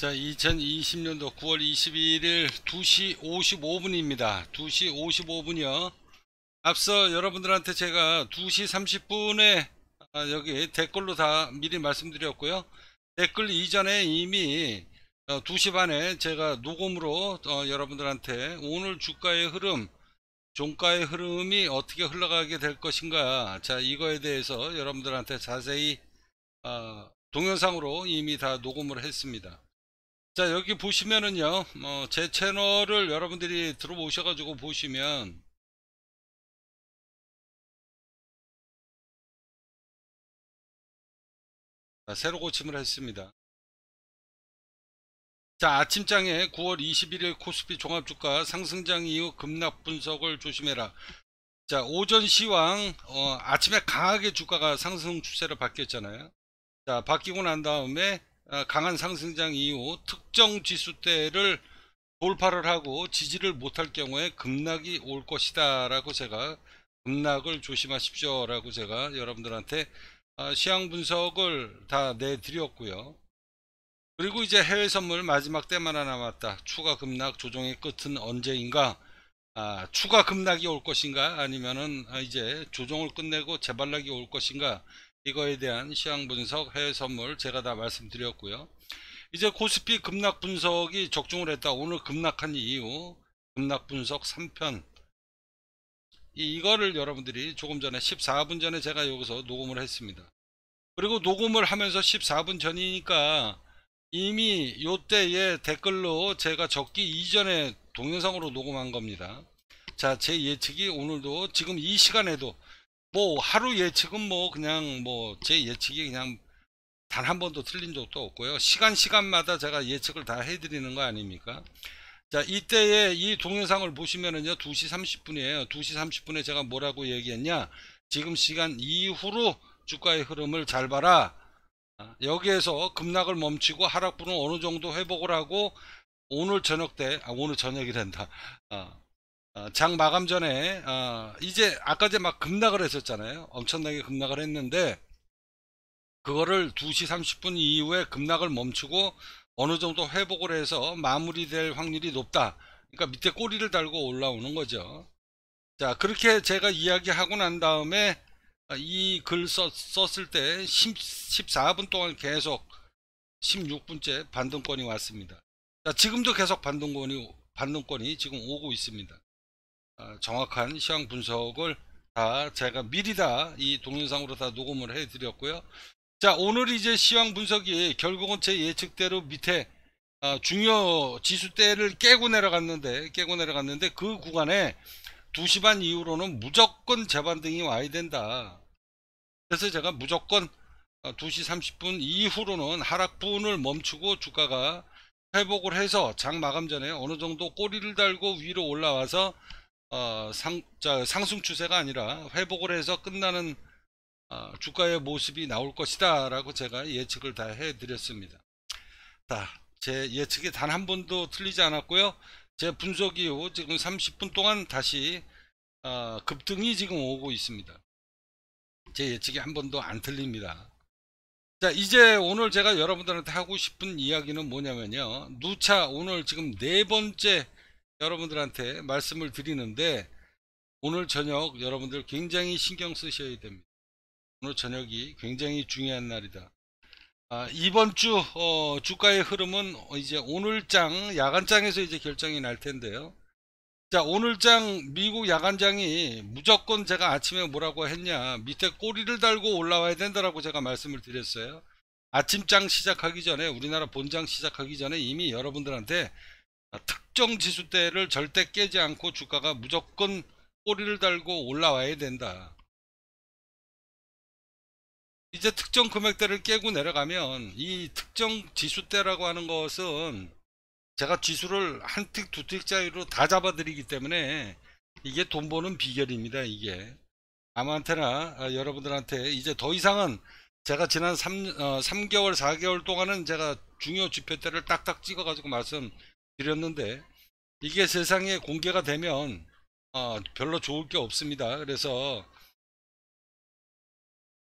자 2020년도 9월 2 1일 2시 55분입니다 2시 55분이요 앞서 여러분들한테 제가 2시 30분에 아, 여기 댓글로 다 미리 말씀드렸고요 댓글 이전에 이미 2시 어, 반에 제가 녹음으로 어, 여러분들한테 오늘 주가의 흐름 종가의 흐름이 어떻게 흘러가게 될 것인가 자 이거에 대해서 여러분들한테 자세히 어, 동영상으로 이미 다 녹음을 했습니다 자 여기 보시면은요 어, 제 채널을 여러분들이 들어보셔 가지고 보시면 자, 아, 새로 고침을 했습니다 자 아침장에 9월 21일 코스피 종합주가 상승장 이후 급락 분석을 조심해라 자 오전 시황 어, 아침에 강하게 주가가 상승 추세를 바뀌었잖아요 자 바뀌고 난 다음에 어, 강한 상승장 이후 특정 지수대를 돌파를 하고 지지를 못할 경우에 급락이 올 것이다 라고 제가 급락을 조심하십시오 라고 제가 여러분들한테 어, 시향 분석을 다 내드렸고요 그리고 이제 해외 선물 마지막 때만 하나 남았다 추가 급락 조정의 끝은 언제인가 아, 추가 급락이 올 것인가 아니면은 아, 이제 조정을 끝내고 재발락이 올 것인가 이거에 대한 시황 분석, 해외 선물 제가 다 말씀드렸고요. 이제 코스피 급락 분석이 적중을 했다. 오늘 급락한 이유 급락 분석 3편 이거를 여러분들이 조금 전에 14분 전에 제가 여기서 녹음을 했습니다. 그리고 녹음을 하면서 14분 전이니까 이미 요때의 댓글로 제가 적기 이전에 동영상으로 녹음한 겁니다. 자, 제 예측이 오늘도 지금 이 시간에도 뭐 하루 예측은 뭐 그냥 뭐 제 예측이 그냥 단 한 번도 틀린 적도 없고요. 시간 시간마다 제가 예측을 다 해드리는 거 아닙니까? 자 이때에 이 동영상을 보시면은요 2시 30분이에요. 2시 30분에 제가 뭐라고 얘기했냐? 지금 시간 이후로 주가의 흐름을 잘 봐라. 아, 여기에서 급락을 멈추고 하락분은 어느 정도 회복을 하고 오늘 저녁 때, 아, 오늘 저녁이된다 아, 어, 장 마감 전에 어, 이제 아까 이제 막 급락을 했었잖아요 엄청나게 급락을 했는데 그거를 2시 30분 이후에 급락을 멈추고 어느 정도 회복을 해서 마무리될 확률이 높다 그러니까 밑에 꼬리를 달고 올라오는 거죠 자 그렇게 제가 이야기하고 난 다음에 어, 이글 썼을 때 10, 14분 동안 계속 16분째 반등권이 왔습니다 자 지금도 계속 반등권이 반등권이 지금 오고 있습니다 어, 정확한 시황 분석을 다 제가 미리 다 이 동영상으로 다 녹음을 해 드렸고요 자 오늘 이제 시황 분석이 결국은 제 예측대로 밑에 어, 중요 지수대를 깨고 내려갔는데 깨고 내려갔는데 그 구간에 2시 반 이후로는 무조건 재반등이 와야 된다 그래서 제가 무조건 2시 어, 30분 이후로는 하락분을 멈추고 주가가 회복을 해서 장 마감 전에 어느 정도 꼬리를 달고 위로 올라와서 어, 상, 자, 상승 추세가 아니라 회복을 해서 끝나는 어, 주가의 모습이 나올 것이다 라고 제가 예측을 다 해드렸습니다 자, 제 예측이 단 한 번도 틀리지 않았고요 제 분석 이후 지금 30분 동안 다시 어, 급등이 지금 오고 있습니다 제 예측이 한 번도 안 틀립니다 자 이제 오늘 제가 여러분들한테 하고 싶은 이야기는 뭐냐면요 누차 오늘 지금 네 번째 여러분들한테 말씀을 드리는데 오늘 저녁 여러분들 굉장히 신경 쓰셔야 됩니다. 오늘 저녁이 굉장히 중요한 날이다. 아, 이번 주 어, 주가의 흐름은 이제 오늘장 야간장에서 이제 결정이 날 텐데요. 자 오늘장 미국 야간장이 무조건 제가 아침에 뭐라고 했냐 밑에 꼬리를 달고 올라와야 된다라고 제가 말씀을 드렸어요. 아침장 시작하기 전에 우리나라 본장 시작하기 전에 이미 여러분들한테 아, 특정 지수대를 절대 깨지 않고 주가가 무조건 꼬리를 달고 올라와야 된다. 이제 특정 금액대를 깨고 내려가면 이 특정 지수대라고 하는 것은 제가 지수를 한 틱, 두틱 짜리로 다 잡아드리기 때문에 이게 돈 버는 비결입니다. 이게 아무한테나 아, 여러분들한테 이제 더 이상은 제가 지난 3, 3개월, 어, 4개월 동안은 제가 중요 지표대를 딱딱 찍어가지고 말씀 드렸는데 이게 세상에 공개가 되면 어, 별로 좋을 게 없습니다. 그래서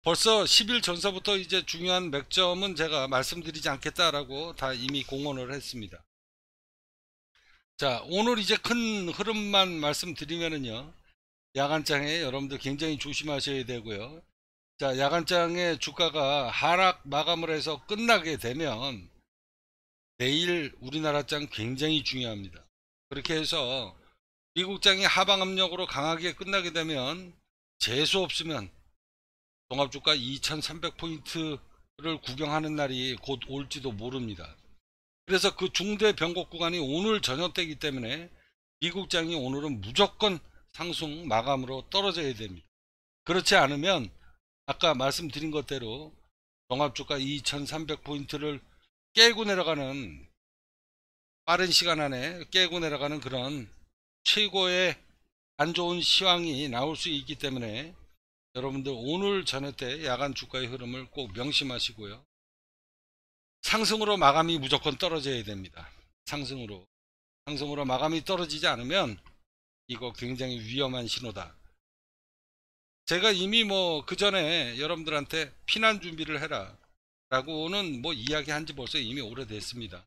벌써 10일 전서부터 이제 중요한 맥점은 제가 말씀드리지 않겠다라고 다 이미 공언을 했습니다. 자 오늘 이제 큰 흐름만 말씀드리면은요 야간장에 여러분들 굉장히 조심하셔야 되고요 자야간장에 주가가 하락 마감을 해서 끝나게 되면 내일 우리나라장 굉장히 중요합니다. 그렇게 해서 미국장이 하방 압력으로 강하게 끝나게 되면 재수 없으면 종합주가 2300포인트를 구경하는 날이 곧 올지도 모릅니다. 그래서 그 중대 변곡 구간이 오늘 저녁 때이기 때문에 미국장이 오늘은 무조건 상승 마감으로 떨어져야 됩니다. 그렇지 않으면 아까 말씀드린 것대로 종합주가 2300포인트를 깨고 내려가는 빠른 시간 안에 깨고 내려가는 그런 최고의 안 좋은 시황이 나올 수 있기 때문에 여러분들 오늘 저녁 때 야간 주가의 흐름을 꼭 명심하시고요. 상승으로 마감이 무조건 떨어져야 됩니다. 상승으로. 상승으로 마감이 떨어지지 않으면 이거 굉장히 위험한 신호다. 제가 이미 뭐 그 전에 여러분들한테 피난 준비를 해라. 라고는 뭐 이야기한 지 벌써 이미 오래됐습니다.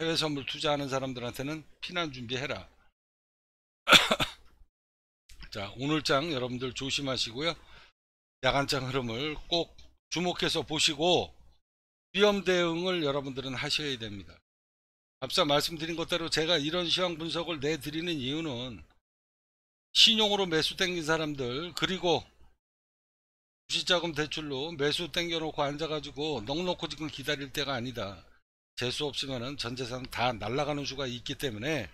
해외 선물 투자하는 사람들한테는 피난 준비해라. 자, 오늘장 여러분들 조심하시고요. 야간장 흐름을 꼭 주목해서 보시고 위험 대응을 여러분들은 하셔야 됩니다. 앞서 말씀드린 것대로 제가 이런 시황 분석을 내드리는 이유는 신용으로 매수 땡긴 사람들 그리고 주시자금 대출로 매수 땡겨놓고 앉아가지고 넉넉고 지금 기다릴 때가 아니다. 재수 없으면 전재산 다 날아가는 수가 있기 때문에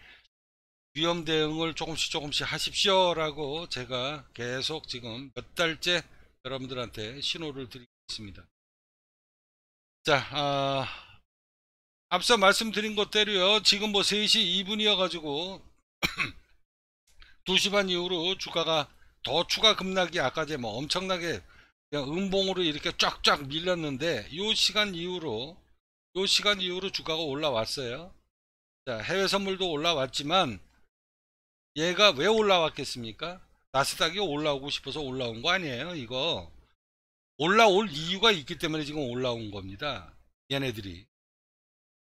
위험 대응을 조금씩 조금씩 하십시오라고 제가 계속 지금 몇 달째 여러분들한테 신호를 드리고 있습니다. 자, 아, 앞서 말씀드린 것대로요. 지금 뭐 3시 2분이어가지고 2시 반 이후로 주가가 더 추가 급락이 아까 제뭐 엄청나게 음봉으로 이렇게 쫙쫙 밀렸는데 이 시간 이후로 이 시간 이후로 주가가 올라왔어요. 자, 해외 선물도 올라왔지만 얘가 왜 올라왔겠습니까? 나스닥이 올라오고 싶어서 올라온 거 아니에요, 이거. 올라올 이유가 있기 때문에 지금 올라온 겁니다. 얘네들이.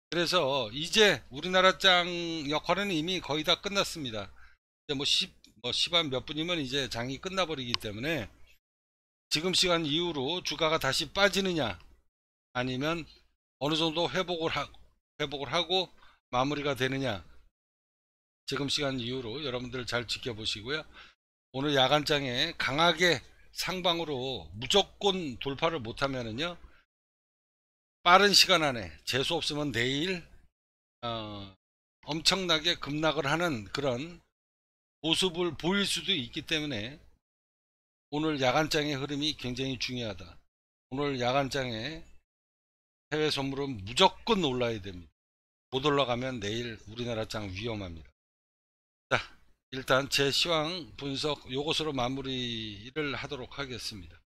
그래서 이제 우리나라 장 역할은 이미 거의 다 끝났습니다. 이제 뭐 10, 뭐 10한 몇 분이면 이제 장이 끝나버리기 때문에 지금 시간 이후로 주가가 다시 빠지느냐 아니면 어느 정도 회복을 하고 회복을 하고 마무리가 되느냐 지금 시간 이후로 여러분들 잘 지켜보시고요 오늘 야간장에 강하게 상방으로 무조건 돌파를 못하면은요 빠른 시간 안에 재수 없으면 내일 어, 엄청나게 급락을 하는 그런 모습을 보일 수도 있기 때문에 오늘 야간장의 흐름이 굉장히 중요하다. 오늘 야간장에 해외 선물은 무조건 올라야 됩니다. 못 올라가면 내일 우리나라 장 위험합니다. 자, 일단 제 시황 분석 요것으로 마무리를 하도록 하겠습니다.